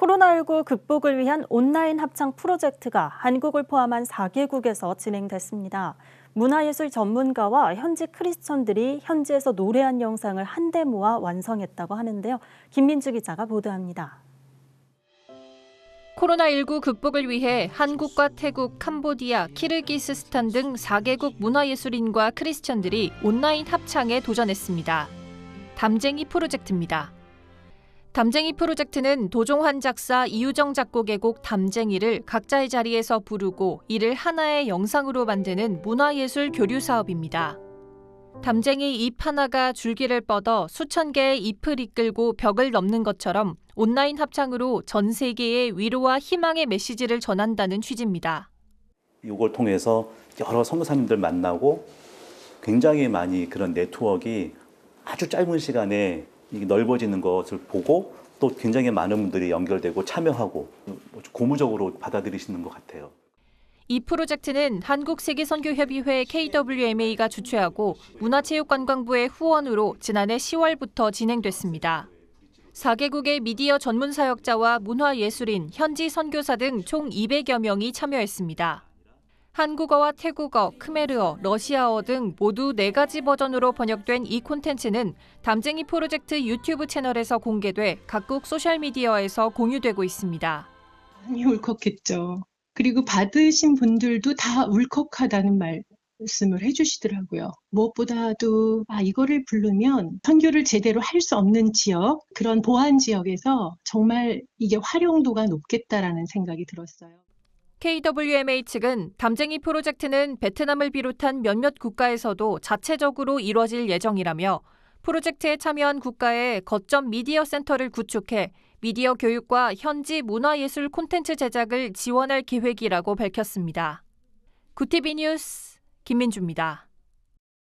코로나19 극복을 위한 온라인 합창 프로젝트가 한국을 포함한 4개국에서 진행됐습니다. 문화예술 전문가와 현지 크리스천들이 현지에서 노래한 영상을 한데 모아 완성했다고 하는데요. 김민주 기자가 보도합니다. 코로나19 극복을 위해 한국과 태국, 캄보디아, 키르기스스탄 등 4개국 문화예술인과 크리스천들이 온라인 합창에 도전했습니다. 담쟁이 프로젝트입니다. 담쟁이 프로젝트는 도종환 작사, 이유정 작곡의 곡 담쟁이를 각자의 자리에서 부르고 이를 하나의 영상으로 만드는 문화예술 교류 사업입니다. 담쟁이 잎 하나가 줄기를 뻗어 수천 개의 잎을 이끌고 벽을 넘는 것처럼 온라인 합창으로 전 세계에 위로와 희망의 메시지를 전한다는 취지입니다. 이걸 통해서 여러 선교사님들 만나고 굉장히 많이 그런 네트워크가 아주 짧은 시간에 이게 넓어지는 것을 보고 또 굉장히 많은 분들이 연결되고 참여하고 고무적으로 받아들이시는 것 같아요. 이 프로젝트는 한국세계선교협의회 KWMA가 주최하고 문화체육관광부의 후원으로 지난해 10월부터 진행됐습니다. 4개국의 미디어 전문 사역자와 문화예술인, 현지 선교사 등 총 200여 명이 참여했습니다. 한국어와 태국어, 크메르어, 러시아어 등 모두 4가지 버전으로 번역된 이 콘텐츠는 담쟁이 프로젝트 유튜브 채널에서 공개돼 각국 소셜미디어에서 공유되고 있습니다. 많이 울컥했죠. 그리고 받으신 분들도 다 울컥하다는 말씀을 해주시더라고요. 무엇보다도 아 이거를 부르면 선교를 제대로 할 수 없는 지역 그런 보안 지역에서 정말 이게 활용도가 높겠다라는 생각이 들었어요. KWMA 측은 담쟁이 프로젝트는 베트남을 비롯한 몇몇 국가에서도 자체적으로 이뤄질 예정이라며 프로젝트에 참여한 국가에 거점 미디어 센터를 구축해 미디어 교육과 현지 문화예술 콘텐츠 제작을 지원할 계획이라고 밝혔습니다. 구티비 뉴스 김민주입니다.